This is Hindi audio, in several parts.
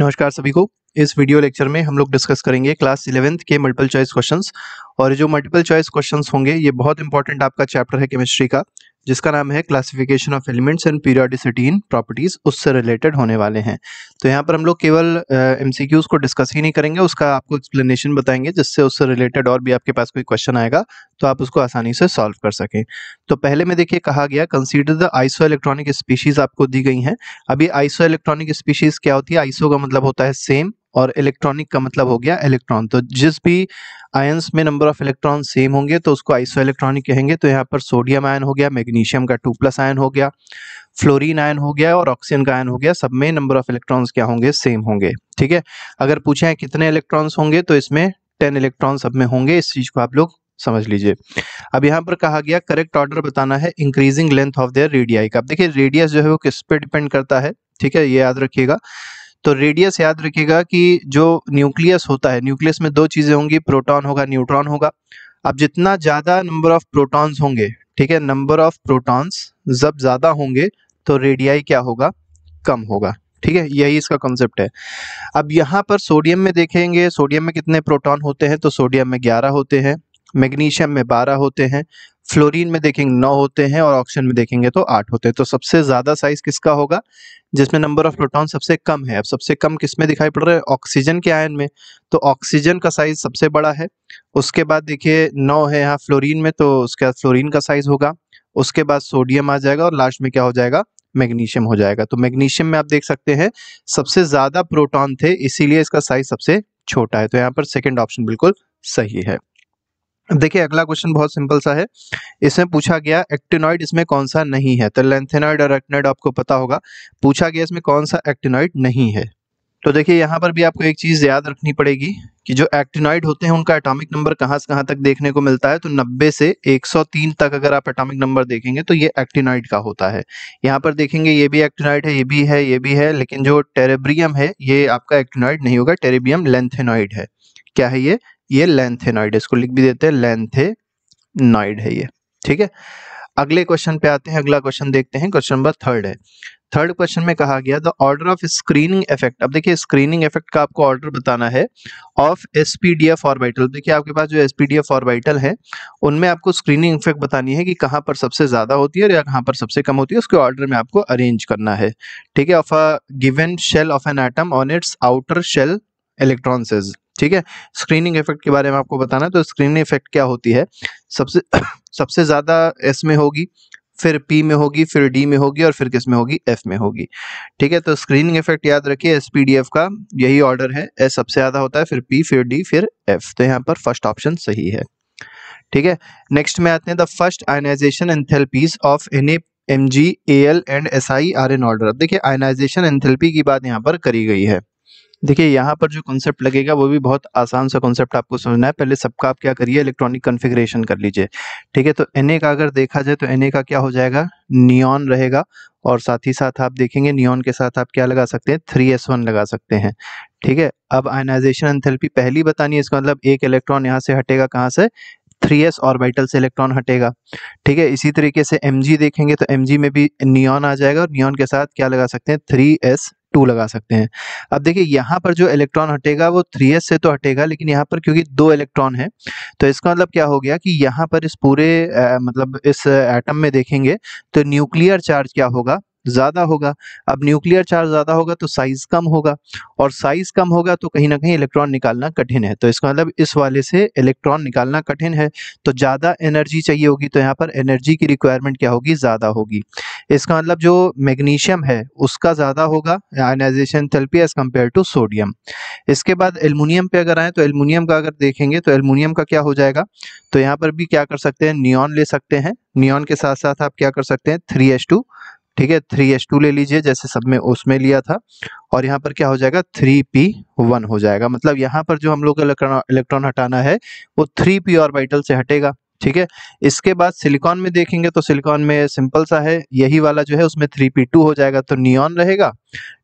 नमस्कार सभी को इस वीडियो लेक्चर में हम लोग डिस्कस करेंगे क्लास इलेवेंथ के मल्टीपल चॉइस क्वेश्चंस और जो मल्टीपल चॉइस क्वेश्चंस होंगे ये बहुत इंपॉर्टेंट आपका चैप्टर है केमिस्ट्री का जिसका नाम है classification of elements and periodicity in properties उससे रिलेटेड होने वाले हैं तो यहाँ पर हम लोग केवल एम uh, को डिस्कस ही नहीं करेंगे उसका आपको एक्सप्लेनेशन बताएंगे जिससे उससे रिलेटेड और भी आपके पास कोई क्वेश्चन आएगा तो आप उसको आसानी से सॉल्व कर सकें तो पहले में देखिए कहा गया consider the isoelectronic species आपको दी गई हैं अभी आइसो इलेक्ट्रॉनिक स्पीशीज क्या होती है आइसो का मतलब होता है सेम और इलेक्ट्रॉनिक का मतलब हो गया इलेक्ट्रॉन तो जिस भी आयंस में नंबर ऑफ इलेक्ट्रॉन सेम होंगे तो उसको आइसो इलेक्ट्रॉनिक कहेंगे तो यहाँ पर सोडियम आयन हो गया मैग्नीशियम का टू प्लस आयन हो गया फ्लोरीन आयन हो गया और ऑक्सीजन का आयन हो गया सब में नंबर ऑफ इलेक्ट्रॉन्स क्या होंगे सेम होंगे ठीक है अगर पूछे कितने इलेक्ट्रॉन्स होंगे तो इसमें टेन इलेक्ट्रॉन सब में होंगे इस चीज को आप लोग समझ लीजिए अब यहाँ पर कहा गया करेक्ट ऑर्डर बताना है increasing length of their radii का देखिए रेडियस जो है वो किस पे डिपेंड करता है ठीक है ये याद रखिएगा तो रेडियस याद रखिएगा कि जो न्यूक्लियस होता है न्यूक्लियस में दो चीज़ें होंगी प्रोटॉन होगा न्यूट्रॉन होगा अब जितना ज़्यादा नंबर ऑफ प्रोटॉन्स होंगे ठीक है नंबर ऑफ प्रोटॉन्स जब ज़्यादा होंगे तो रेडियाई क्या होगा कम होगा ठीक है यही इसका कॉन्सेप्ट है अब यहाँ पर सोडियम में देखेंगे सोडियम में कितने प्रोटॉन होते हैं तो सोडियम में ग्यारह होते हैं मैग्नीशियम में बारह होते हैं फ्लोरीन में देखेंगे नौ होते हैं और ऑक्सीजन में देखेंगे तो आठ होते हैं तो सबसे ज़्यादा साइज किसका होगा जिसमें नंबर ऑफ प्रोटॉन सबसे कम है अब सबसे कम किस में दिखाई पड़ रहा है ऑक्सीजन के आयन में तो ऑक्सीजन का साइज सबसे बड़ा है उसके बाद देखिए नौ है यहाँ फ्लोरीन में तो उसके बाद फ्लोरिन का साइज होगा उसके बाद सोडियम आ जाएगा और लास्ट में क्या हो जाएगा मैग्नीशियम हो जाएगा तो मैग्नीशियम में आप देख सकते हैं सबसे ज़्यादा प्रोटॉन थे इसीलिए इसका साइज सबसे छोटा है तो यहाँ पर सेकेंड ऑप्शन बिल्कुल सही है देखिए अगला क्वेश्चन बहुत सिंपल सा है इसमें पूछा गया एक्टिनॉइड इसमें कौन सा नहीं है तो लेंथेनॉइड और एक्टिनॉइड आपको पता होगा पूछा गया इसमें कौन सा एक्टिनॉइड नहीं है तो देखिए यहाँ पर भी आपको एक चीज़ याद रखनी पड़ेगी कि जो एक्टिनॉइड होते हैं उनका एटॉमिक नंबर कहाँ से कहाँ तक देखने को मिलता है तो 90 से 103 तक अगर आप एटॉमिक नंबर देखेंगे तो ये एक्टिनॉइड का होता है यहाँ पर देखेंगे ये भी एक्टिनॉइड है ये भी है ये भी है लेकिन जो टेरेब्रियम है ये आपका एक्टिनॉइड नहीं होगा टेरेबियम लेंथेनॉइड है क्या है ये ये लेंथेनॉइड है इसको लिख भी देते हैं लेंथेनॉइड है ये ठीक है अगले क्वेश्चन पे आते हैं अगला क्वेश्चन देखते हैं क्वेश्चन नंबर थर्ड है थर्ड क्वेश्चन में कहा गया the order of screening effect अब देखिए स्क्रीनिंग इफेक्ट का आपको ऑर्डर बताना है ऑफ एसपीडीएफ ऑर्बिटल देखिए आपके पास जो एसपीडीएफ ऑर्बिटल है उनमें आपको स्क्रीनिंग इफेक्ट बतानी है कि कहां पर सबसे ज़्यादा होती है या कहां पर सबसे कम होती है उसके ऑर्डर में आपको अरेंज करना है ठीक है of a given shell of an atom on its outer shell electrons ठीक है स्क्रीनिंग इफेक्ट के बारे में आपको बताना है तो स्क्रीनिंग इफेक्ट क्या होती है सबसे सबसे ज़्यादा एस में होगी फिर पी में होगी फिर डी में होगी और फिर किस में होगी एफ में होगी ठीक है तो स्क्रीनिंग इफेक्ट याद रखिए एस पी डी एफ का यही ऑर्डर है एस सबसे ज़्यादा होता है फिर पी फिर डी फिर एफ तो यहाँ पर फर्स्ट ऑप्शन सही है ठीक है नेक्स्ट में आते हैं the first ionization enthalpies of any M G A L and S I R in order देखिए आयनाइजेशन एंथेल्पी की बात यहाँ पर करी गई है देखिए यहाँ पर जो कॉन्सेप्ट लगेगा वो भी बहुत आसान सा कॉन्सेप्ट आपको समझना है पहले सबका आप क्या करिए इलेक्ट्रॉनिक कन्फिग्रेशन कर लीजिए ठीक है तो एन का अगर देखा जाए तो एन का क्या हो जाएगा नियॉन रहेगा और साथ ही साथ आप देखेंगे नियॉन के साथ आप क्या लगा सकते हैं थ्री एस वन लगा सकते हैं ठीक है अब आयनाइजेशन एंथेल्पी पहली बतानी है इसका मतलब एक इलेक्ट्रॉन यहाँ से हटेगा कहाँ से थ्री एस ऑर्बिटल से इलेक्ट्रॉन हटेगा ठीक है इसी तरीके से एम जी देखेंगे तो एम जी में भी नियॉन आ जाएगा और नियॉन के साथ क्या लगा सकते हैं थ्री एस टू लगा सकते हैं अब देखिए यहाँ पर जो इलेक्ट्रॉन हटेगा वो थ्री से तो हटेगा लेकिन यहाँ पर क्योंकि दो इलेक्ट्रॉन है तो इसका मतलब क्या हो गया कि यहाँ पर इस पूरे आ, मतलब इस एटम में देखेंगे तो न्यूक्लियर चार्ज क्या होगा ज़्यादा होगा अब न्यूक्लियर चार्ज ज़्यादा होगा तो साइज़ कम होगा और साइज़ कम होगा तो कहीं ना कहीं इलेक्ट्रॉन निकालना कठिन है तो इसका मतलब इस वाले से इलेक्ट्रॉन निकालना कठिन है तो ज़्यादा एनर्जी चाहिए होगी तो यहाँ पर एनर्जी की रिक्वायरमेंट क्या होगी ज़्यादा होगी इसका मतलब जो मैग्नीशियम है उसका ज़्यादा होगा ionization therapy as compare to sodium इसके बाद एलमिनियम पे अगर आए तो एलमिनियम का अगर देखेंगे तो एलमिनियम का क्या हो जाएगा तो यहाँ पर भी क्या कर सकते हैं नियॉन ले सकते हैं नियॉन के साथ साथ आप क्या कर सकते हैं थ्री एच टू ठीक है थ्री एच टू ले लीजिए जैसे सब में उसमें लिया था और यहाँ पर क्या हो जाएगा थ्री पी वन हो जाएगा मतलब यहाँ पर जो हम लोग इलेक्ट्रॉन हटाना है वो थ्री पी ऑर्बिटल से हटेगा ठीक है इसके बाद सिलिकॉन में देखेंगे तो सिलिकॉन में सिंपल सा है यही वाला जो है उसमें थ्री पी टू हो जाएगा तो नियॉन रहेगा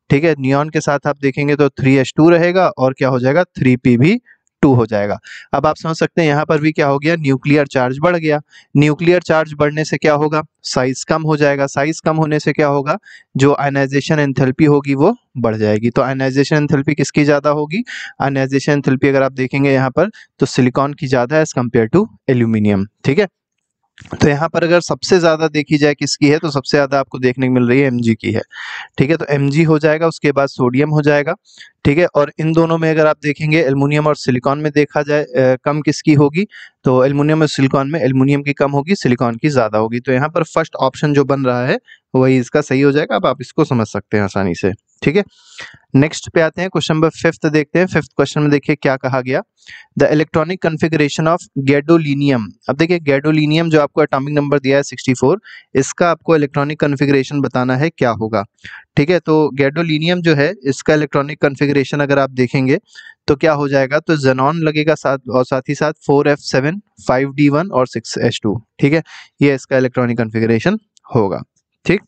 ठीक है नियॉन के साथ आप देखेंगे तो थ्री एच टू रहेगा और क्या हो जाएगा थ्री पी भी टू हो जाएगा अब आप समझ सकते हैं यहाँ पर भी क्या हो गया न्यूक्लियर चार्ज बढ़ गया न्यूक्लियर चार्ज बढ़ने से क्या होगा साइज कम हो जाएगा साइज कम होने से क्या होगा जो आयनाइजेशन एनथेल्पी होगी वो बढ़ जाएगी तो आयनाइजेशन एंथेल्पी किसकी ज़्यादा होगी आयनाइजेशन एंथेल्पी अगर आप देखेंगे यहाँ पर तो सिलिकॉन की ज़्यादा एज कम्पेयर टू एल्यूमिनियम ठीक है तो यहाँ पर अगर सबसे ज़्यादा देखी जाए किसकी है तो सबसे ज़्यादा आपको देखने को मिल रही है एम की है ठीक है तो एम हो जाएगा उसके बाद सोडियम हो जाएगा ठीक है और इन दोनों में अगर आप देखेंगे एलमिनियम और सिलिकॉन में देखा जाए कम किसकी होगी तो एलमिनियम और सिलिकॉन में एलमिनियम की कम होगी सिलिकॉन की ज़्यादा होगी तो यहाँ पर फर्स्ट ऑप्शन जो बन रहा है वही इसका सही हो जाएगा अब आप इसको समझ सकते हैं आसानी से ठीक है नेक्स्ट पे आते हैं क्वेश्चन नंबर फिफ्थ देखते हैं फिफ्थ क्वेश्चन में देखिए क्या कहा गया the electronic configuration of gadolinium अब देखिए गैडोलिनियम जो आपको एटॉमिक नंबर दिया है 64 इसका आपको इलेक्ट्रॉनिक कन्फिग्रेशन बताना है क्या होगा ठीक है तो गैडोलिनियम जो है इसका इलेक्ट्रॉनिक कॉन्फ़िगरेशन अगर आप देखेंगे तो क्या हो जाएगा तो जनॉन लगेगा साथ और साथ ही साथ four F seven five D one और सिक्स एच टू ठीक है ये इसका इलेक्ट्रॉनिक कॉन्फ़िगरेशन होगा ठीक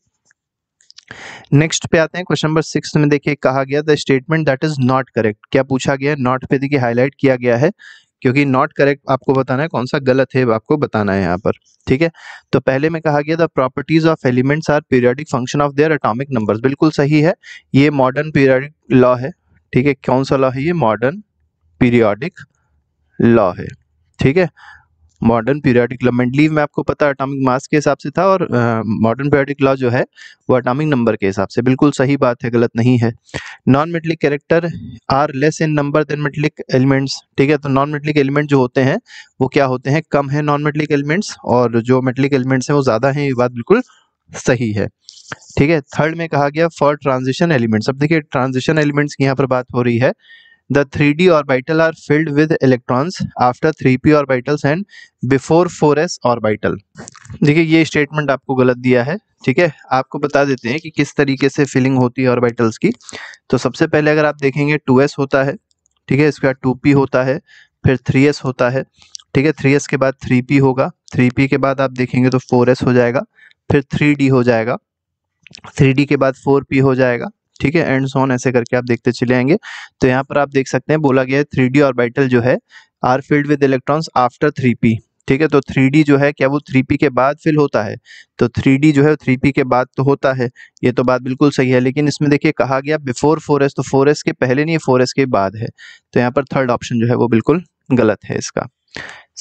नेक्स्ट पे आते हैं क्वेश्चन नंबर सिक्स में देखिए कहा गया the statement that is not correct क्या पूछा गया है नॉट पे देखिए हाईलाइट किया गया है क्योंकि नॉट करेक्ट आपको बताना है कौन सा गलत है आपको बताना है यहाँ पर ठीक है तो पहले में कहा गया the properties of elements are periodic function of their atomic numbers बिल्कुल सही है ये मॉडर्न पीरियडिक लॉ है ठीक है कौन सा लॉ है ये मॉडर्न पीरियडिक लॉ है ठीक है मॉडर्न पीरियडिक लॉ मेंडलीव में आपको पता अटामिक मास के हिसाब से था और मॉडर्न पीरियडिक लॉ जो है वो अटामिक नंबर के हिसाब से बिल्कुल सही बात है गलत नहीं है non metallic character are less in number than metallic elements ठीक है तो नॉन मेटलिक एलिमेंट जो होते हैं वो क्या होते हैं कम है नॉन मेटलिक एलिमेंट्स और जो मेटलिक एलिमेंट्स हैं वो ज़्यादा हैं ये बात बिल्कुल सही है ठीक है थर्ड में कहा गया फॉर ट्रांजिशन एलिमेंट्स अब देखिए ट्रांजिशन एलिमेंट्स की यहाँ पर बात हो रही है the 3d orbital are filled with electrons after 3p orbitals and before 4s orbital देखिए ये स्टेटमेंट आपको गलत दिया है ठीक है आपको बता देते हैं कि किस तरीके से फिलिंग होती है ऑर्बिटल्स की तो सबसे पहले अगर आप देखेंगे 2s होता है ठीक है इसके बाद 2p होता है फिर 3s होता है ठीक है 3s के बाद 3p होगा 3p के बाद आप देखेंगे तो 4s हो जाएगा फिर 3d हो जाएगा 3d के बाद 4p हो जाएगा ठीक है एंड सोन ऐसे करके आप देखते चले आएंगे तो यहाँ पर आप देख सकते हैं बोला गया है थ्री डी ऑर्बिटल जो है are filled with electrons after three P ठीक है तो थ्री जो है क्या वो थ्री के बाद फिल होता है तो थ्री जो है थ्री के बाद तो होता है ये तो बात बिल्कुल सही है लेकिन इसमें देखिए कहा गया बिफोर फोर तो फोर के पहले नहीं फोर के बाद है तो यहाँ पर थर्ड ऑप्शन जो है वो बिल्कुल गलत है इसका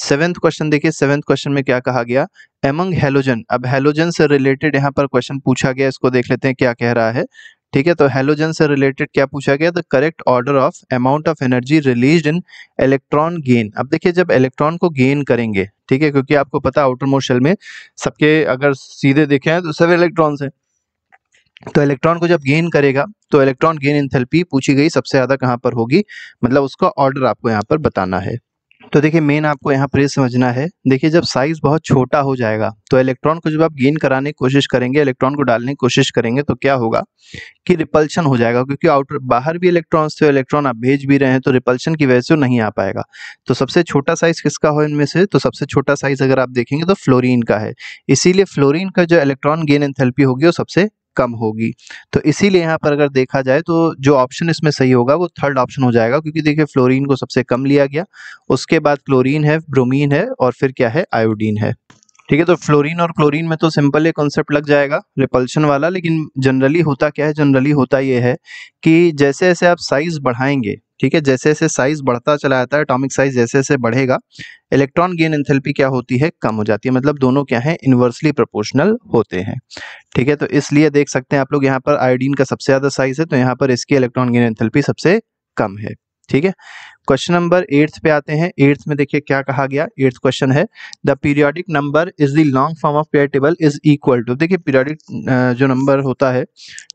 सेवेंथ क्वेश्चन देखिए सेवेंथ क्वेश्चन में क्या कहा गया एमंग हेलोजन अब हेलोजन से रिलेटेड यहाँ पर क्वेश्चन पूछा गया इसको देख लेते हैं क्या कह रहा है ठीक है तो हेलोजन से रिलेटेड क्या पूछा गया the correct order of amount of energy release in electron gain अब देखिए जब इलेक्ट्रॉन को गेन करेंगे ठीक है क्योंकि आपको पता आउटर मोशन में सबके अगर सीधे देखे हैं तो सब इलेक्ट्रॉन्स हैं तो इलेक्ट्रॉन को जब गेन करेगा तो इलेक्ट्रॉन गेन इन पूछी गई सबसे ज्यादा कहाँ पर होगी मतलब उसका ऑर्डर आपको यहाँ पर बताना है तो देखिए मेन आपको यहाँ पर समझना है देखिए जब साइज बहुत छोटा हो जाएगा तो इलेक्ट्रॉन को जब आप गेन कराने की कोशिश करेंगे इलेक्ट्रॉन को डालने की कोशिश करेंगे तो क्या होगा कि रिपल्शन हो जाएगा क्योंकि आउटर बाहर भी इलेक्ट्रॉन्स थे इलेक्ट्रॉन आप भेज भी रहे हैं तो रिपल्शन की वजह से नहीं आ पाएगा तो सबसे छोटा साइज किसका हो इनमें से तो सबसे छोटा साइज अगर आप देखेंगे तो फ्लोरिन का है इसीलिए फ्लोरिन का जो इलेक्ट्रॉन गेन एंथेल्पी होगी वो सबसे कम होगी तो इसीलिए यहाँ पर अगर देखा जाए तो जो ऑप्शन इसमें सही होगा वो थर्ड ऑप्शन हो जाएगा क्योंकि देखिए फ्लोरीन को सबसे कम लिया गया उसके बाद क्लोरीन है ब्रोमीन है और फिर क्या है आयोडीन है ठीक है तो फ्लोरीन और क्लोरीन में तो सिंपल ये कॉन्सेप्ट लग जाएगा रिपल्शन वाला लेकिन जनरली होता क्या है जनरली होता ये है कि जैसे जैसे आप साइज बढ़ाएंगे ठीक है जैसे जैसे साइज बढ़ता चला जाता है एटॉमिक साइज जैसे जैसे बढ़ेगा इलेक्ट्रॉन गेन एंथेल्पी क्या होती है कम हो जाती है मतलब दोनों क्या है इन्वर्सली प्रोपोर्शनल होते हैं ठीक है तो इसलिए देख सकते हैं आप लोग यहाँ पर आयोडीन का सबसे ज्यादा साइज है तो यहाँ पर इसकी इलेक्ट्रॉन गेन एंथेल्पी सबसे कम है ठीक है क्वेश्चन नंबर एट्थ पे आते हैं एट्थ में देखिए क्या कहा गया एट्थ क्वेश्चन है the periodic number is the long form of pair table is equal to देखिए पीरियोडिक जो नंबर होता है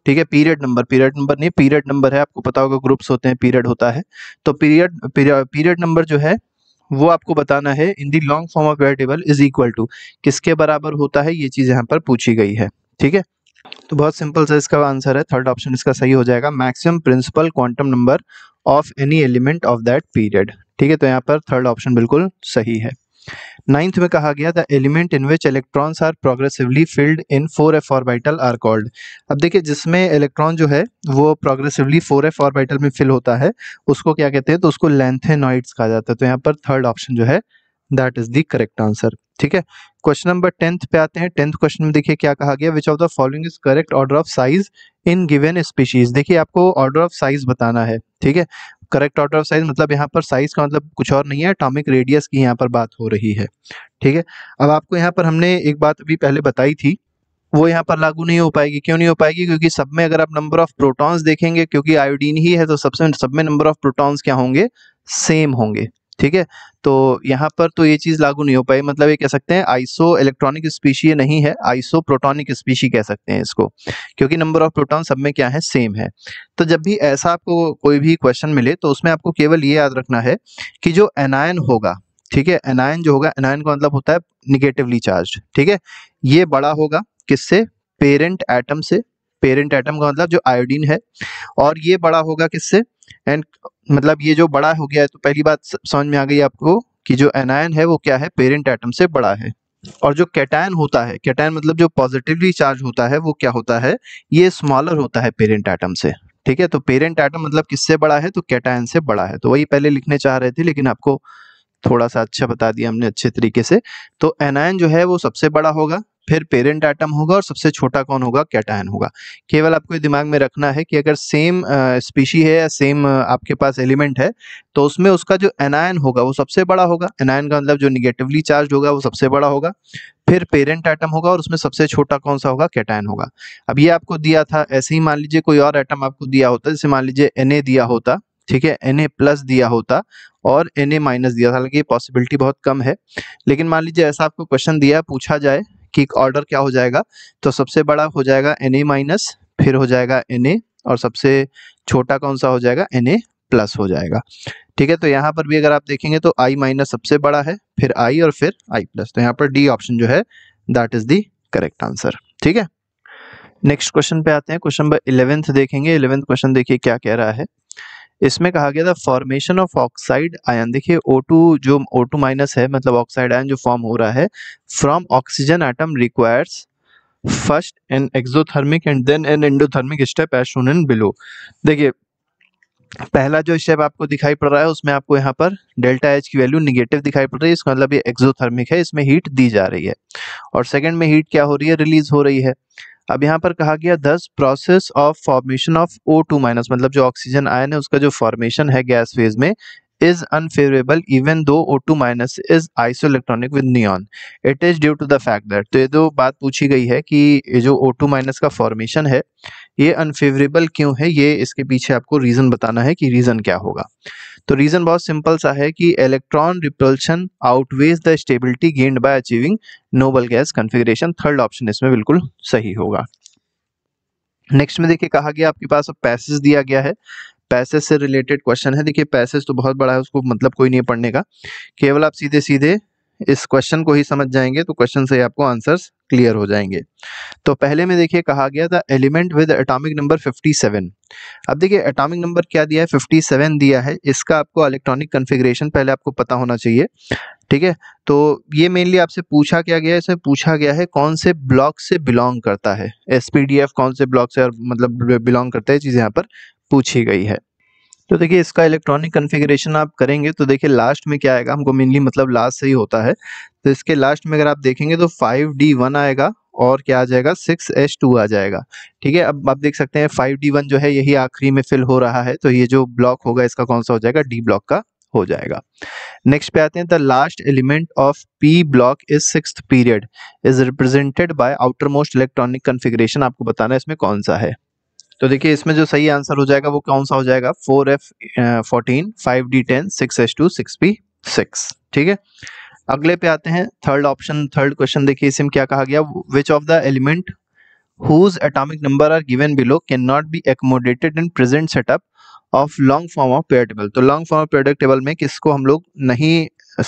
ठीक है पीरियड नंबर पीरियड नंबर नहीं पीरियड नंबर है आपको पता होगा ग्रुप्स होते हैं पीरियड होता है तो पीरियड पीरियड नंबर जो है वो आपको बताना है in the long form of pair table is equal to किसके बराबर होता है ये चीज़ यहाँ पर पूछी गई है ठीक है तो बहुत सिंपल सा इसका आंसर है थर्ड ऑप्शन इसका सही हो जाएगा maximum principal quantum number of any element of that period ठीक है तो यहाँ पर थर्ड ऑप्शन बिल्कुल सही है नाइन्थ में कहा गया the element in which electrons are progressively filled in four f orbital are called अब देखिए जिसमें इलेक्ट्रॉन जो है वो प्रोग्रेसिवली फोर एफ ऑर्बिटल में फिल होता है उसको क्या कहते हैं तो उसको लेंथेनॉइड्स कहा जाता है तो यहाँ पर थर्ड ऑप्शन जो है that is the correct answer ठीक है क्वेश्चन नंबर टेंथ पे आते हैं टेंथ क्वेश्चन में देखिए क्या कहा गया which of the following is correct order of size in given species देखिए आपको ऑर्डर ऑफ साइज बताना है ठीक है करेक्ट ऑर्डर ऑफ साइज मतलब यहाँ पर साइज का मतलब कुछ और नहीं है अटोमिक रेडियस की यहाँ पर बात हो रही है ठीक है अब आपको यहाँ पर हमने एक बात अभी पहले बताई थी वो यहाँ पर लागू नहीं हो पाएगी क्यों नहीं हो पाएगी क्योंकि सब में अगर आप नंबर ऑफ प्रोटॉन्स देखेंगे क्योंकि आयोडीन ही है तो सबसे सब में नंबर ऑफ प्रोटॉन्स क्या होंगे सेम होंगे ठीक है तो यहाँ पर तो ये चीज़ लागू नहीं हो पाई मतलब ये कह सकते हैं आइसो इलेक्ट्रॉनिक स्पीशी नहीं है आइसो प्रोटोनिक स्पीशी कह सकते हैं इसको क्योंकि नंबर ऑफ प्रोटॉन सब में क्या है सेम है तो जब भी ऐसा आपको कोई भी क्वेश्चन मिले तो उसमें आपको केवल ये याद रखना है कि जो एनायन होगा ठीक है एनायन जो होगा एनायन का मतलब होता है निगेटिवली चार्ज ठीक है ये बड़ा होगा किससे पेरेंट एटम से पेरेंट एटम का मतलब जो आयोडीन है और ये बड़ा होगा किससे एंड मतलब ये जो बड़ा हो गया है तो पहली बात समझ में आ गई आपको कि जो एनायन है वो क्या है पेरेंट एटम से बड़ा है और जो कैटायन होता है कैटायन मतलब जो पॉजिटिवली चार्ज होता है वो क्या होता है ये स्मॉलर होता है पेरेंट एटम से ठीक है तो पेरेंट एटम मतलब किससे बड़ा है तो कैटायन से बड़ा है तो वही पहले लिखने चाह रहे थे लेकिन आपको थोड़ा सा अच्छा बता दिया हमने अच्छे तरीके से तो एनायन जो है वो सबसे बड़ा होगा फिर पेरेंट एटम होगा और सबसे छोटा कौन होगा कैटायन होगा केवल आपको दिमाग में रखना है कि अगर सेम स्पीशी है या सेम आपके पास एलिमेंट है तो उसमें उसका जो एनायन होगा वो सबसे बड़ा होगा एनायन का मतलब जो निगेटिवली चार्ज होगा वो सबसे बड़ा होगा फिर पेरेंट एटम होगा और उसमें सबसे छोटा कौन सा होगा कैटायन होगा अब ये आपको दिया था ऐसे ही मान लीजिए कोई और एटम आपको दिया होता जैसे मान लीजिए एन दिया होता ठीक है एन ए प्लस दिया होता और एन ए माइनस दिया था हालांकि ये पॉसिबिलिटी बहुत कम है लेकिन मान लीजिए ऐसा आपको क्वेश्चन दिया पूछा जाए कि ऑर्डर क्या हो जाएगा तो सबसे बड़ा हो जाएगा एन ए माइनस फिर हो जाएगा एन ए और सबसे छोटा कौन सा हो जाएगा एन ए प्लस हो जाएगा ठीक है तो यहाँ पर भी अगर आप देखेंगे तो आई माइनस सबसे बड़ा है फिर आई और फिर आई प्लस तो यहाँ पर डी ऑप्शन जो है that is the correct answer ठीक है नेक्स्ट क्वेश्चन पे आते हैं क्वेश्चन नंबर इलेवेंथ देखेंगे इलेवेंथ क्वेश्चन देखिए क्या कह रहा है इसमें कहा गया था फॉर्मेशन ऑफ ऑक्साइड आयन देखिए O2 जो O2 माइनस है मतलब ऑक्साइड आयन जो फॉर्म हो रहा है from oxygen atom requires first an exothermic and then an endothermic step as shown and below देखिए पहला जो स्टेप आपको दिखाई पड़ रहा है उसमें आपको यहाँ पर डेल्टा एच की वैल्यू निगेटिव दिखाई पड़ रही है इसका मतलब ये एक्सोथर्मिक है इसमें हीट दी जा रही है और सेकंड में हीट क्या हो रही है रिलीज हो रही है अब यहाँ पर कहा गया this process of formation of O two minus मतलब जो ऑक्सीजन आयन है उसका जो फॉर्मेशन है गैस फेज में even though O two O2 is isoelectronic with neon it is due to the fact that तो ये जो बात पूछी गई है कि ये जो O2 माइनस का फॉर्मेशन है ये अनफेवरेबल क्यों है ये इसके पीछे आपको रीज़न बताना है कि रीज़न क्या होगा तो रीजन बहुत सिंपल सा है कि electron repulsion outweighs the stability gained by achieving noble gas configuration third option इसमें बिल्कुल सही होगा नेक्स्ट में देखिए कहा गया आपके पास अब पैसेज दिया गया है पैसेज से रिलेटेड क्वेश्चन है देखिए पैसेज तो बहुत बड़ा है उसको मतलब कोई नहीं पढ़ने का केवल आप सीधे सीधे इस क्वेश्चन को ही समझ जाएंगे तो क्वेश्चन से आपको आंसर्स क्लियर हो जाएंगे तो पहले में देखिए कहा गया था एलिमेंट विद एटॉमिक नंबर 57 अब देखिए एटॉमिक नंबर क्या दिया है 57 दिया है इसका आपको इलेक्ट्रॉनिक कन्फिग्रेशन पहले आपको पता होना चाहिए ठीक है तो ये मेनली आपसे पूछा क्या गया है इसमें पूछा गया है कौन से ब्लॉक से बिलोंग करता है एस कौन से ब्लॉक से मतलब बिलोंग करता है चीज़ यहाँ पर पूछी गई है तो देखिए इसका इलेक्ट्रॉनिक कन्फिग्रेशन आप करेंगे तो देखिए लास्ट में क्या आएगा हमको मेनली मतलब लास्ट से ही होता है तो इसके लास्ट में अगर आप देखेंगे तो फाइव डी वन आएगा और क्या आ जाएगा सिक्स एस टू आ जाएगा ठीक है अब आप देख सकते हैं फाइव डी वन जो है यही आखिरी में फिल हो रहा है तो ये जो ब्लॉक होगा इसका कौन सा हो जाएगा डी ब्लॉक का हो जाएगा नेक्स्ट पे आते हैं the last element of P block is six period is represented by outermost electronic configuration आपको बताना है इसमें कौन सा है तो देखिए इसमें जो सही आंसर हो जाएगा वो कौन सा हो जाएगा four f fourteen five d ten six H two six p six ठीक है अगले पे आते हैं थर्ड ऑप्शन थर्ड क्वेश्चन देखिए इसमें क्या कहा गया which of the element whose atomic number are given below can not be accommodated in present setup of long form of pair table तो long form of pair table में किसको हम लोग नहीं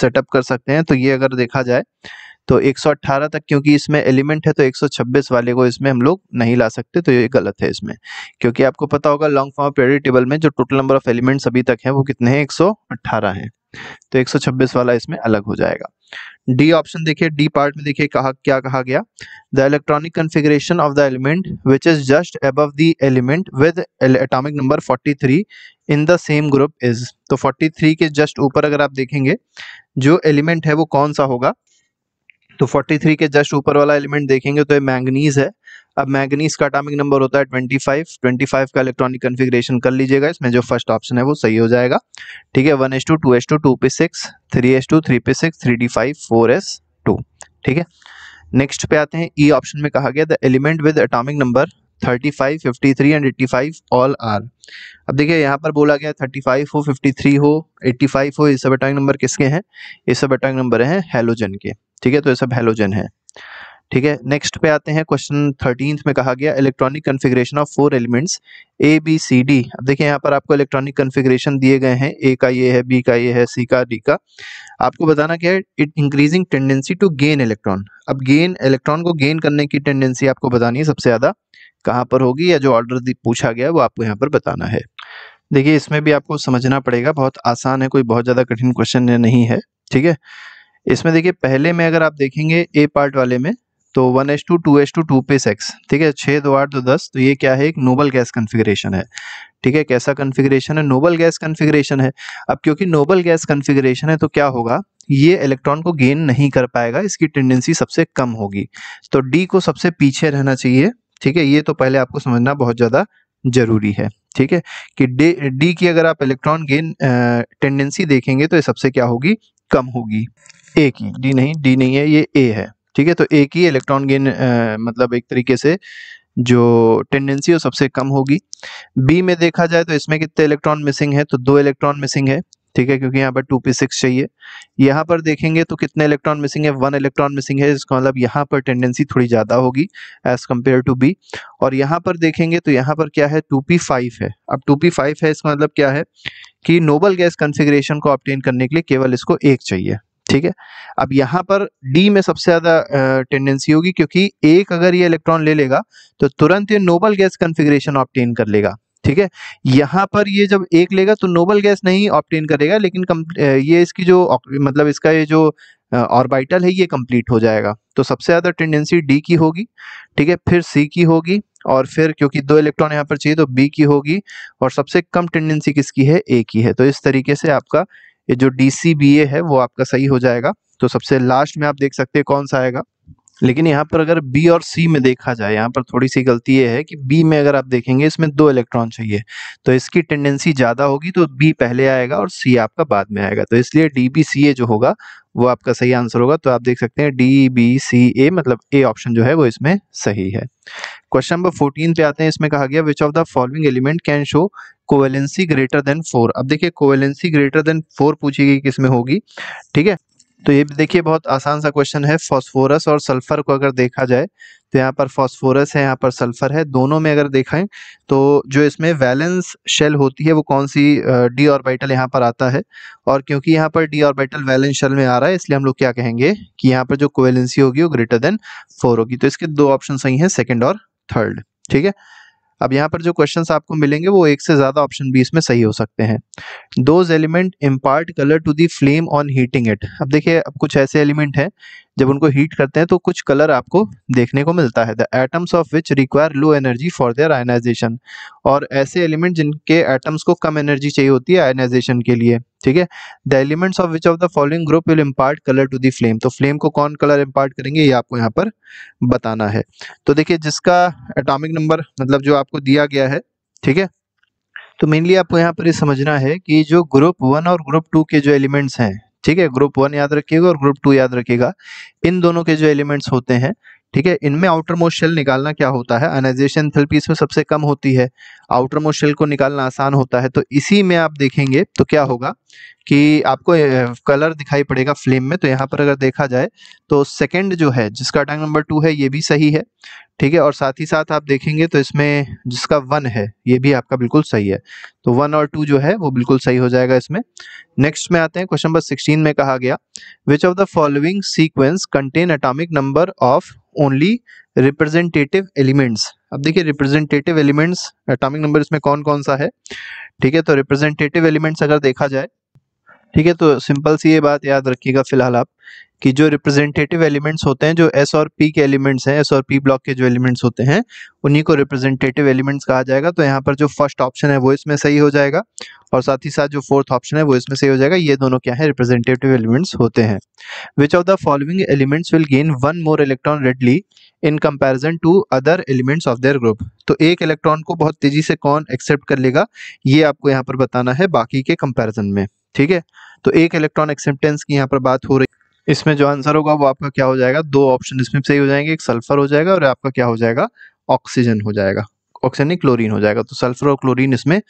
सेटअप कर सकते हैं तो ये अगर देखा जाए तो 118 तक क्योंकि इसमें एलिमेंट है तो 126 वाले को इसमें हम लोग नहीं ला सकते तो ये गलत है इसमें क्योंकि आपको पता होगा लॉन्ग फॉर्म पेरियड टेबल में जो टोटल नंबर ऑफ एलिमेंट अभी तक है वो कितने हैं सौ हैं तो एक वाला इसमें अलग हो जाएगा डी ऑप्शन देखिए डी पार्ट में देखिए कहा क्या कहा गया the electronic configuration of the element which is just above the element with atomic number 43 in the same group is तो 43 के जस्ट ऊपर अगर आप देखेंगे जो एलिमेंट है वो कौन सा होगा तो 43 के जस्ट ऊपर वाला एलिमेंट देखेंगे तो ये मैंगनीज है अब मैंगनीज का अटामिक नंबर होता है 25 25 का इलेक्ट्रॉनिक कन्फिग्रेशन कर लीजिएगा इसमें जो फर्स्ट ऑप्शन है वो सही हो जाएगा ठीक है one s two two s two two p six three s two three p six three d five four s two ठीक है नेक्स्ट पे आते हैं ई e ऑप्शन में कहा गया the element with atomic number 35, 53 and 85 all are अब देखिए यहाँ पर बोला गया 35 हो 53 हो 85 हो ये सब अटैक नंबर किसके हैं ये सब अटैक नंबर हैं हेलोजन के ठीक है तो ये सब हेलोजन है ठीक है नेक्स्ट पे आते हैं क्वेश्चन थर्टीन में कहा गया electronic configuration of four elements A B C D अब देखिए यहाँ पर आपको इलेक्ट्रॉनिक कन्फिग्रेशन दिए गए हैं ए का ये है बी का ये है सी का डी का आपको बताना क्या है it increasing tendency to gain electron अब गेन इलेक्ट्रॉन को गेन करने की टेंडेंसी आपको बतानी है सबसे ज़्यादा कहाँ पर होगी या जो ऑर्डर पूछा गया वो आपको यहाँ पर बताना है देखिए इसमें भी आपको समझना पड़ेगा बहुत आसान है कोई बहुत ज़्यादा कठिन क्वेश्चन नहीं है ठीक है इसमें देखिए पहले में अगर आप देखेंगे ए पार्ट वाले में तो one H two two H two two p six ठीक है छः दो आठ दो दस तो ये क्या है एक नोबल गैस कन्फिग्रेशन है ठीक है कैसा कन्फिग्रेशन है नोबल गैस कन्फिग्रेशन है अब क्योंकि नोबल गैस कन्फिग्रेशन है तो क्या होगा ये इलेक्ट्रॉन को गेन नहीं कर पाएगा इसकी टेंडेंसी सबसे कम होगी तो डी को सबसे पीछे रहना चाहिए ठीक है ये तो पहले आपको समझना बहुत ज़्यादा जरूरी है ठीक है कि डे डी की अगर आप इलेक्ट्रॉन गेन टेंडेंसी देखेंगे तो ये सबसे क्या होगी कम होगी ए की डी नहीं डी नहीं है ये ए है ठीक है तो ए की इलेक्ट्रॉन गेन मतलब एक तरीके से जो टेंडेंसी है सबसे कम होगी बी में देखा जाए तो इसमें कितने इलेक्ट्रॉन मिसिंग है तो दो इलेक्ट्रॉन मिसिंग है ठीक है क्योंकि यहाँ पर टू पी सिक्स चाहिए यहाँ पर देखेंगे तो कितने इलेक्ट्रॉन मिसिंग है वन इलेक्ट्रॉन मिसिंग है इसका मतलब यहाँ पर टेंडेंसी थोड़ी ज़्यादा होगी एज कम्पेयर टू बी और यहाँ पर देखेंगे तो यहाँ पर क्या है टू पी फाइव है अब टू पी फाइव है इसका मतलब क्या है कि नोबल गैस कन्फिग्रेशन को ऑप्टेन करने के लिए केवल इसको एक चाहिए ठीक है अब यहाँ पर डी में सबसे ज़्यादा टेंडेंसी होगी क्योंकि एक अगर ये इलेक्ट्रॉन ले लेगा तो तुरंत ये नोबल गैस कन्फिग्रेशन ऑप्टेन कर लेगा ठीक है यहाँ पर ये जब एक लेगा तो नोबल गैस नहीं ऑप्टेन करेगा लेकिन कम, ये इसकी जो मतलब इसका ये जो ऑर्बिटल है ये कंप्लीट हो जाएगा तो सबसे ज़्यादा टेंडेंसी डी की होगी ठीक है फिर सी की होगी और फिर क्योंकि दो इलेक्ट्रॉन यहाँ पर चाहिए तो बी की होगी और सबसे कम टेंडेंसी किसकी है ए की है तो इस तरीके से आपका ये जो डी है वो आपका सही हो जाएगा तो सबसे लास्ट में आप देख सकते हैं कौन सा आएगा लेकिन यहाँ पर अगर बी और सी में देखा जाए यहाँ पर थोड़ी सी गलती ये है कि बी में अगर आप देखेंगे इसमें दो इलेक्ट्रॉन चाहिए तो इसकी टेंडेंसी ज़्यादा होगी तो बी पहले आएगा और सी आपका बाद में आएगा तो इसलिए डी बी सी ए जो होगा वो आपका सही आंसर होगा तो आप देख सकते हैं डी बी सी ए मतलब ए ऑप्शन जो है वो इसमें सही है क्वेश्चन नंबर फोर्टीन पे आते हैं इसमें कहा गया which of the following element can show covalency greater than four अब देखिए कोवेलेंसी ग्रेटर देन फोर पूछी गई किसमें होगी ठीक है तो ये देखिए बहुत आसान सा क्वेश्चन है फॉस्फोरस और सल्फर को अगर देखा जाए तो यहाँ पर फॉस्फोरस है यहाँ पर सल्फर है दोनों में अगर देखें तो जो इसमें वैलेंस शेल होती है वो कौन सी डी ऑर्बिटल यहाँ पर आता है और क्योंकि यहाँ पर डी ऑर्बिटल वैलेंस शेल में आ रहा है इसलिए हम लोग क्या कहेंगे कि यहाँ पर जो कोवेलेंसी होगी वो ग्रेटर देन फोर होगी तो इसके दो ऑप्शन सही हैं सेकेंड और थर्ड ठीक है अब यहाँ पर जो क्वेश्चन आपको मिलेंगे वो एक से ज्यादा ऑप्शन बी इसमें सही हो सकते हैं those element impart colour to the flame on heating it अब देखिए अब कुछ ऐसे एलिमेंट हैं जब उनको हीट करते हैं तो कुछ कलर आपको देखने को मिलता है the atoms of which require low energy for their ionization और ऐसे एलिमेंट जिनके एटम्स को कम एनर्जी चाहिए होती है आयनाइजेशन के लिए ठीक है the elements of which of the following group will impart colour to the flame तो फ्लेम को कौन कलर इम्पार्ट करेंगे ये आपको यहाँ पर बताना है तो देखिए जिसका एटॉमिक नंबर मतलब जो आपको दिया गया है ठीक है तो मेनली आपको यहाँ पर ये समझना है कि जो ग्रुप वन और ग्रुप टू के जो एलिमेंट्स हैं ठीक है ग्रुप वन याद रखिएगा और ग्रुप टू याद रखिएगा इन दोनों के जो एलिमेंट्स होते हैं ठीक है इनमें आउटर मोस्ट शेल निकालना क्या होता है अनाइजेशन थेल्पी इसमें सबसे कम होती है आउटर मोस्ट शेल को निकालना आसान होता है तो इसी में आप देखेंगे तो क्या होगा कि आपको कलर दिखाई पड़ेगा फ्लेम में तो यहाँ पर अगर देखा जाए तो सेकंड जो है जिसका टैंक नंबर टू है ये भी सही है ठीक है और साथ ही साथ आप देखेंगे तो इसमें जिसका वन है ये भी आपका बिल्कुल सही है तो वन और टू जो है वो बिल्कुल सही हो जाएगा इसमें नेक्स्ट में आते हैं क्वेश्चन नंबर सिक्सटीन में कहा गया which of the following sequence contain atomic number of only representative elements अब देखिए रिप्रेजेंटेटिव एलिमेंट्स एटॉमिक नंबर इसमें कौन कौन सा है ठीक है तो रिप्रेजेंटेटिव एलिमेंट्स अगर देखा जाए ठीक है तो सिंपल सी ये बात याद रखिएगा फिलहाल आप कि जो रिप्रेजेंटेटिव एलिमेंट्स होते हैं जो एस और पी के एलिमेंट्स हैं एस और पी ब्लॉक के जो एलिमेंट्स होते हैं उन्हीं को रिप्रेजेंटेटिव एलिमेंट्स कहा जाएगा तो यहाँ पर जो फर्स्ट ऑप्शन है वो इसमें सही हो जाएगा और साथ ही साथ जो फोर्थ ऑप्शन है वो इसमें सही हो जाएगा ये दोनों क्या है रिप्रेजेंटेटिव एलिमेंट्स होते हैं which of the following elements will gain one more electron readily in comparison to other elements of their group तो एक इलेक्ट्रॉन को बहुत तेजी से कौन एक्सेप्ट कर लेगा ये आपको यहाँ पर बताना है बाकी के कंपेरिजन में ठीक है तो एक इलेक्ट्रॉन एक्सेप्टेंस की यहाँ पर बात हो रही इसमें जो आंसर होगा वो आपका क्या हो जाएगा दो ऑप्शन इसमें सही हो जाएंगे एक सल्फर हो जाएगा और आपका क्या हो जाएगा ऑक्सीजन हो जाएगा ऑक्सीजन नहीं क्लोरीन हो जाएगा तो सल्फर और क्लोरीन इसमें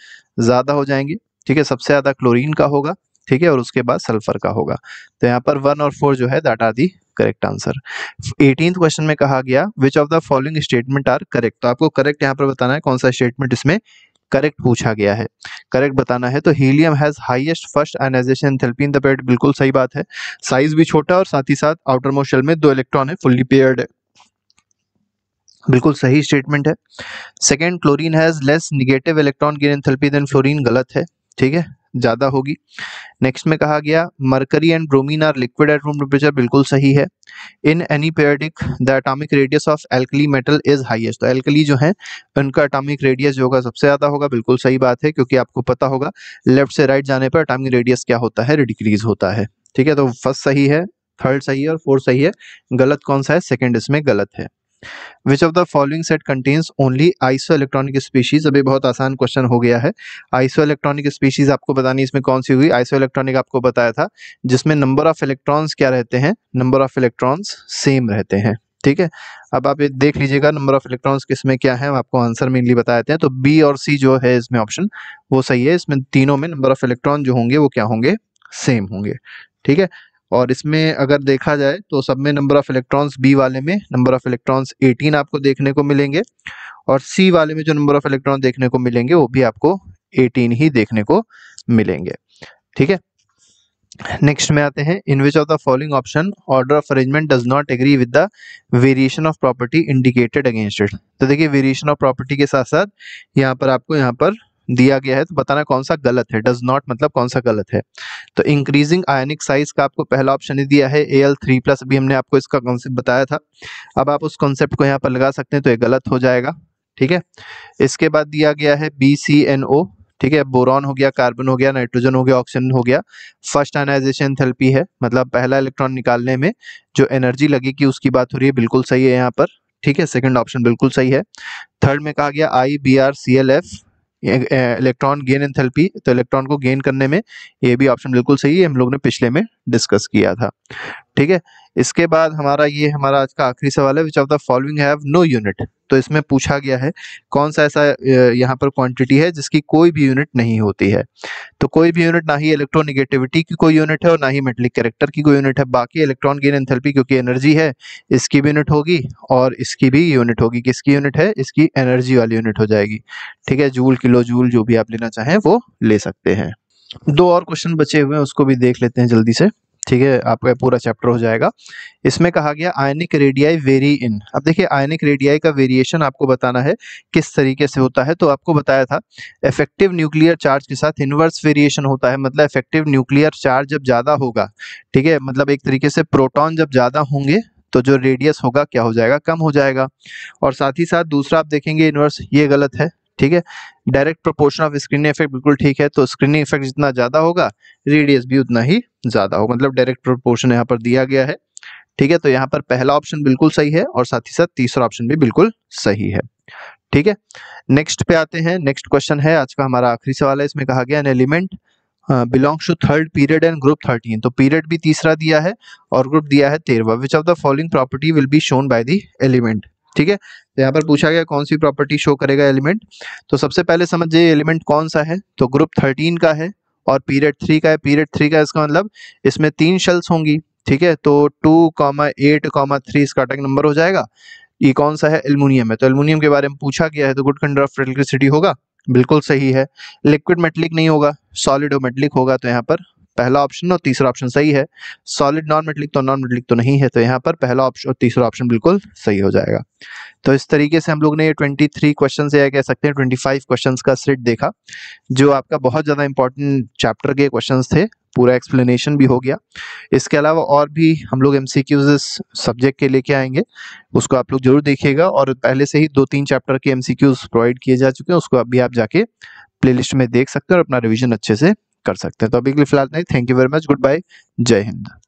ज़्यादा हो जाएंगे ठीक है सबसे ज़्यादा क्लोरीन का होगा ठीक है और उसके बाद सल्फर का होगा तो यहाँ पर वन और फोर जो है that are the correct answer eighteen question में कहा गया which of the following statement are correct तो आपको करेक्ट यहाँ पर बताना है कौन सा स्टेटमेंट इसमें करेक्ट पूछा गया है करेक्ट बताना है तो helium has highest first ionization enthalpy in the paired बिल्कुल सही बात है साइज भी छोटा और साथ ही साथ आउटर मोशल में दो इलेक्ट्रॉन है फुल्ली पेयर्ड है बिल्कुल सही स्टेटमेंट है second chlorine has less negative electron gain enthalpy than fluorine गलत है ठीक है ज़्यादा होगी नेक्स्ट में कहा गया mercury and bromine are liquid at room temperature बिल्कुल सही है in any periodic the atomic radius of alkali metal is highest तो एल्कली जो है उनका एटॉमिक रेडियस जो होगा सबसे ज़्यादा होगा बिल्कुल सही बात है क्योंकि आपको पता होगा लेफ्ट से राइट जाने पर एटॉमिक रेडियस क्या होता है डिक्रीज होता है ठीक है तो फर्स्ट सही है थर्ड सही है और फोर्थ सही है गलत कौन सा है सेकेंड इसमें गलत है which of the following set contains only isoelectronic species अभी बहुत आसान क्वेश्चन हो गया है आइसो इलेक्ट्रॉनिक स्पीशीज आपको बतानी इसमें कौन सी हुई आइसो इलेक्ट्रॉनिक आपको बताया था जिसमें नंबर ऑफ इलेक्ट्रॉन्स क्या रहते हैं नंबर ऑफ इलेक्ट्रॉन्स सेम रहते हैं ठीक है अब आप ये देख लीजिएगा नंबर ऑफ इलेक्ट्रॉन्स किसमें क्या है आपको आंसर मेनली बता देते हैं तो बी और सी जो है इसमें ऑप्शन वो सही है इसमें तीनों में नंबर ऑफ इलेक्ट्रॉन जो होंगे वो क्या होंगे सेम होंगे ठीक है और इसमें अगर देखा जाए तो सब में नंबर ऑफ़ इलेक्ट्रॉन्स बी वाले में नंबर ऑफ़ इलेक्ट्रॉन्स 18 आपको देखने को मिलेंगे और सी वाले में जो नंबर ऑफ़ इलेक्ट्रॉन देखने को मिलेंगे वो भी आपको 18 ही देखने को मिलेंगे ठीक है नेक्स्ट में आते हैं in which of the following option order of arrangement does not agree with the variation of property indicated against it तो देखिए वेरिएशन ऑफ प्रॉपर्टी के साथ साथ यहाँ पर आपको यहाँ पर दिया गया है तो बताना कौन सा गलत है डज नॉट मतलब कौन सा गलत है तो इंक्रीजिंग आयनिक साइज का आपको पहला ऑप्शन ही दिया है ए एल थ्री प्लस भी हमने आपको इसका कॉन्सेप्ट बताया था अब आप उस कॉन्सेप्ट को यहाँ पर लगा सकते हैं तो ये गलत हो जाएगा ठीक है इसके बाद दिया गया है बी सी एन ओ ठीक है बोरॉन हो गया कार्बन हो गया नाइट्रोजन हो गया ऑक्सीजन हो गया फर्स्ट आयनाइजेशन थेरेपी है मतलब पहला इलेक्ट्रॉन निकालने में जो एनर्जी लगेगी उसकी बात हो रही है बिल्कुल सही है यहाँ पर ठीक है सेकंड ऑप्शन बिल्कुल सही है थर्ड में कहा गया I B R C L F electron gain enthalpy तो इलेक्ट्रॉन को गेन करने में ये भी ऑप्शन बिल्कुल सही है हम लोग ने पिछले में डिस्कस किया था ठीक है इसके बाद हमारा ये हमारा आज का आखिरी सवाल है which of the following have no unit तो इसमें पूछा गया है कौन सा ऐसा यहाँ पर क्वांटिटी है जिसकी कोई भी यूनिट नहीं होती है तो कोई भी यूनिट ना ही इलेक्ट्रोनिगेटिविटी की कोई यूनिट है और ना ही मेटलिक कैरेक्टर की कोई यूनिट है बाकी इलेक्ट्रॉन गेन एनथेल्पी क्योंकि एनर्जी है इसकी भी यूनिट होगी और इसकी भी यूनिट होगी किसकी यूनिट है इसकी एनर्जी वाली यूनिट हो जाएगी ठीक है जूल किलो जूल जो भी आप लेना चाहें वो ले सकते हैं दो और क्वेश्चन बचे हुए हैं उसको भी देख लेते हैं जल्दी से ठीक है आपका पूरा चैप्टर हो जाएगा इसमें कहा गया आयनिक रेडियाई वेरी इन अब देखिए आयनिक रेडियाई का वेरिएशन आपको बताना है किस तरीके से होता है तो आपको बताया था इफेक्टिव न्यूक्लियर चार्ज के साथ इनवर्स वेरिएशन होता है मतलब इफेक्टिव न्यूक्लियर चार्ज जब ज़्यादा होगा ठीक है मतलब एक तरीके से प्रोटोन जब ज़्यादा होंगे तो जो रेडियस होगा क्या हो जाएगा कम हो जाएगा और साथ ही साथ दूसरा आप देखेंगे इनवर्स ये गलत है ठीक है direct proportion of screening effect बिल्कुल ठीक है तो स्क्रीनिंग इफेक्ट जितना ज्यादा होगा रेडियस भी उतना ही ज्यादा होगा मतलब डायरेक्ट प्रोपोर्शन यहाँ पर दिया गया है ठीक है तो यहाँ पर पहला ऑप्शन बिल्कुल सही है और साथ ही साथ तीसरा ऑप्शन भी बिल्कुल सही है ठीक है नेक्स्ट पे आते हैं नेक्स्ट क्वेश्चन है आज का हमारा आखिरी सवाल है इसमें कहा गया an element belongs to third period and group thirteen तो पीरियड भी तीसरा दिया है और ग्रुप दिया है तेरवा which of the following property will be shown by the element ठीक है तो यहाँ पर पूछा गया कौन सी प्रॉपर्टी शो करेगा एलिमेंट तो सबसे पहले समझिए एलिमेंट कौन सा है तो ग्रुप थर्टीन का है और पीरियड थ्री का है पीरियड थ्री का इसका मतलब इसमें तीन शेल्स होंगी ठीक है तो two comma eight comma three इसका अटैक नंबर हो जाएगा ये कौन सा है एलमिनियम है तो एलमिनियम के बारे में पूछा गया है तो गुड कंडर ऑफ इलेक्ट्रिसिटी होगा बिल्कुल सही है लिक्विड मेटलिक नहीं होगा सॉलिड और मेटलिक होगा तो यहाँ पर पहला ऑप्शन और तीसरा ऑप्शन सही है सॉलिड नॉन मेटलिक तो नॉन मेटलिक तो नहीं है तो यहाँ पर पहला ऑप्शन और तीसरा ऑप्शन बिल्कुल सही हो जाएगा तो इस तरीके से हम लोग ने ये 23 क्वेश्चन या कह सकते हैं 25 क्वेश्चंस का सेट देखा जो आपका बहुत ज़्यादा इंपॉर्टेंट चैप्टर के क्वेश्चन थे पूरा एक्सप्लेनेशन भी हो गया इसके अलावा और भी हम लोग एम इस सब्जेक्ट के लेके आएंगे उसको आप लोग जरूर देखिएगा और पहले से ही दो तीन चैप्टर के एम प्रोवाइड किए जा चुके हैं उसको अभी आप जाके प्लेलिस्ट में देख सकते हैं और अपना रिविजन अच्छे से कर सकते हैं तो अभी के लिए फिलहाल नहीं thank you very much goodbye जय हिंद